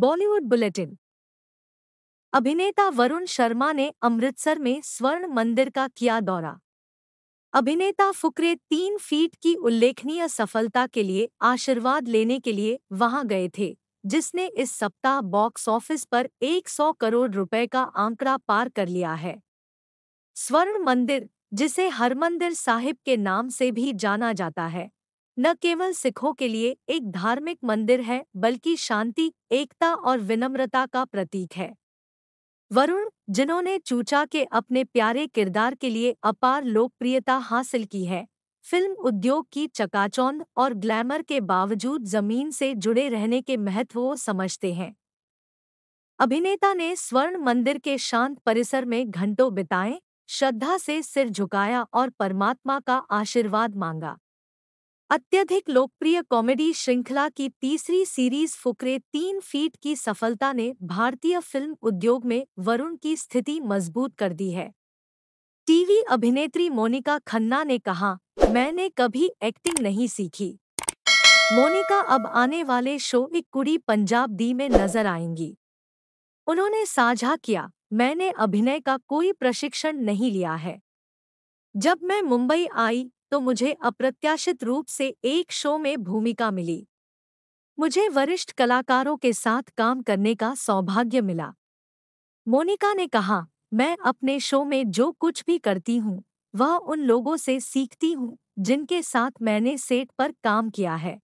Bollywood bulletin अभिनेता वरुण शर्मा ने अमृतसर में स्वर्ण मंदिर का किया दौरा अभिनेता फुकरे तीन फीट की उल्लेखनीय सफलता के लिए आशीर्वाद लेने के लिए वहां गए थे जिसने इस सप्ताह बॉक्स ऑफिस पर 100 करोड़ रुपए का आंकड़ा पार कर लिया है स्वर्ण मंदिर जिसे हरमंदिर साहिब के नाम से भी जाना जाता है न केवल सिखों के लिए एक धार्मिक मंदिर है बल्कि शांति एकता और विनम्रता का प्रतीक है वरुण जिन्होंने चूचा के अपने प्यारे किरदार के लिए अपार लोकप्रियता हासिल की है फिल्म उद्योग की चकाचौंध और ग्लैमर के बावजूद जमीन से जुड़े रहने के महत्व को समझते हैं अभिनेता ने स्वर्ण मंदिर के शांत परिसर में घंटों बिताए श्रद्धा से सिर झुकाया और परमात्मा का आशीर्वाद मांगा अत्यधिक लोकप्रिय कॉमेडी श्रृंखला की तीसरी सीरीज फुकरे तीन फीट की सफलता ने भारतीय फिल्म उद्योग में वरुण की स्थिति मजबूत कर दी है टीवी अभिनेत्री मोनिका खन्ना ने कहा मैंने कभी एक्टिंग नहीं सीखी मोनिका अब आने वाले शो एक कुड़ी पंजाब दी में नजर आएंगी उन्होंने साझा किया मैंने अभिनय का कोई प्रशिक्षण नहीं लिया है जब मैं मुंबई आई तो मुझे अप्रत्याशित रूप से एक शो में भूमिका मिली मुझे वरिष्ठ कलाकारों के साथ काम करने का सौभाग्य मिला मोनिका ने कहा मैं अपने शो में जो कुछ भी करती हूँ वह उन लोगों से सीखती हूँ जिनके साथ मैंने सेट पर काम किया है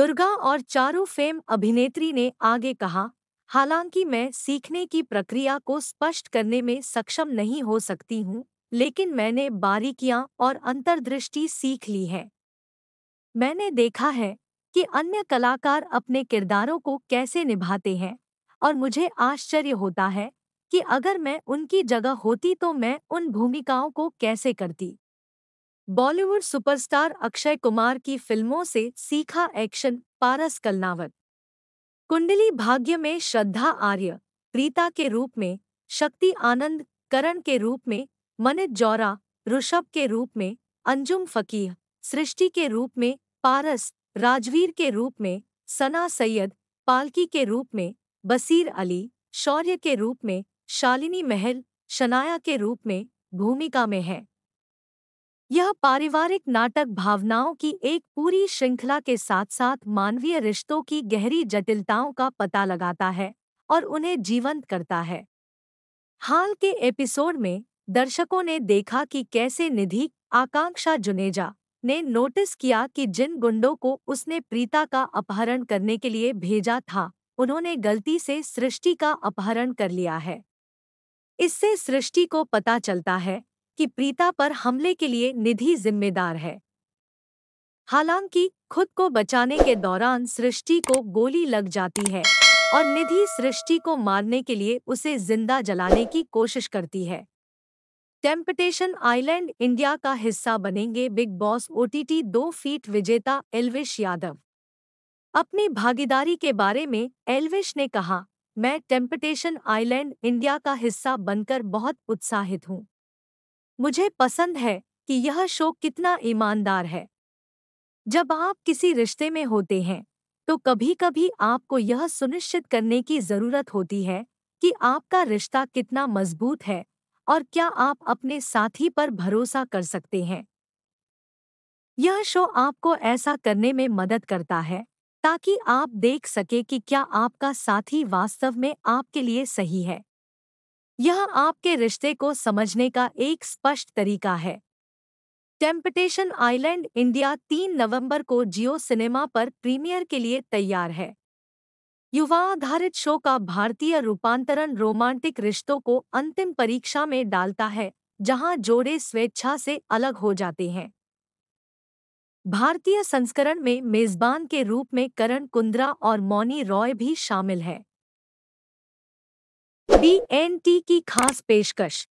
दुर्गा और चारू फेम अभिनेत्री ने आगे कहा हालांकि मैं सीखने की प्रक्रिया को स्पष्ट करने में सक्षम नहीं हो सकती हूँ लेकिन मैंने बारीकियां और अंतर्दृष्टि सीख ली है मैंने देखा है कि अन्य कलाकार अपने किरदारों को कैसे निभाते हैं और मुझे आश्चर्य होता है कि अगर मैं उनकी जगह होती तो मैं उन भूमिकाओं को कैसे करती बॉलीवुड सुपरस्टार अक्षय कुमार की फिल्मों से सीखा एक्शन पारस कलनावत कुंडली भाग्य में श्रद्धा आर्य प्रीता के रूप में शक्ति आनंद करण के रूप में मनित जौरा ऋषभ के रूप में अंजुम फकीह सृष्टि के रूप में पारस राजवीर के रूप में सना सैयद पालकी के रूप में बसीर अली शौर्य के रूप में शालिनी महल शनाया के रूप में भूमिका में है यह पारिवारिक नाटक भावनाओं की एक पूरी श्रृंखला के साथ साथ मानवीय रिश्तों की गहरी जटिलताओं का पता लगाता है और उन्हें जीवंत करता है हाल के एपिसोड में दर्शकों ने देखा कि कैसे निधि आकांक्षा जुनेजा ने नोटिस किया कि जिन गुंडों को उसने प्रीता का अपहरण करने के लिए भेजा था उन्होंने गलती से सृष्टि का अपहरण कर लिया है इससे सृष्टि को पता चलता है कि प्रीता पर हमले के लिए निधि जिम्मेदार है हालांकि खुद को बचाने के दौरान सृष्टि को गोली लग जाती है और निधि सृष्टि को मारने के लिए उसे जिंदा जलाने की कोशिश करती है टेम्पटेशन आइलैंड इंडिया का हिस्सा बनेंगे बिग बॉस ओटीटी दो फीट विजेता एलविश यादव अपनी भागीदारी के बारे में एलविश ने कहा मैं टेम्पटेशन आइलैंड इंडिया का हिस्सा बनकर बहुत उत्साहित हूँ मुझे पसंद है कि यह शो कितना ईमानदार है जब आप किसी रिश्ते में होते हैं तो कभी कभी आपको यह सुनिश्चित करने की जरूरत होती है कि आपका रिश्ता कितना मजबूत है और क्या आप अपने साथी पर भरोसा कर सकते हैं यह शो आपको ऐसा करने में मदद करता है ताकि आप देख सके कि क्या आपका साथी वास्तव में आपके लिए सही है यह आपके रिश्ते को समझने का एक स्पष्ट तरीका है टेम्पटेशन आइलैंड इंडिया 3 नवंबर को जियो सिनेमा पर प्रीमियर के लिए तैयार है युवा आधारित शो का भारतीय रूपांतरण रोमांटिक रिश्तों को अंतिम परीक्षा में डालता है जहां जोड़े स्वेच्छा से अलग हो जाते हैं भारतीय संस्करण में मेजबान के रूप में करण कुंद्रा और मौनी रॉय भी शामिल है बी की खास पेशकश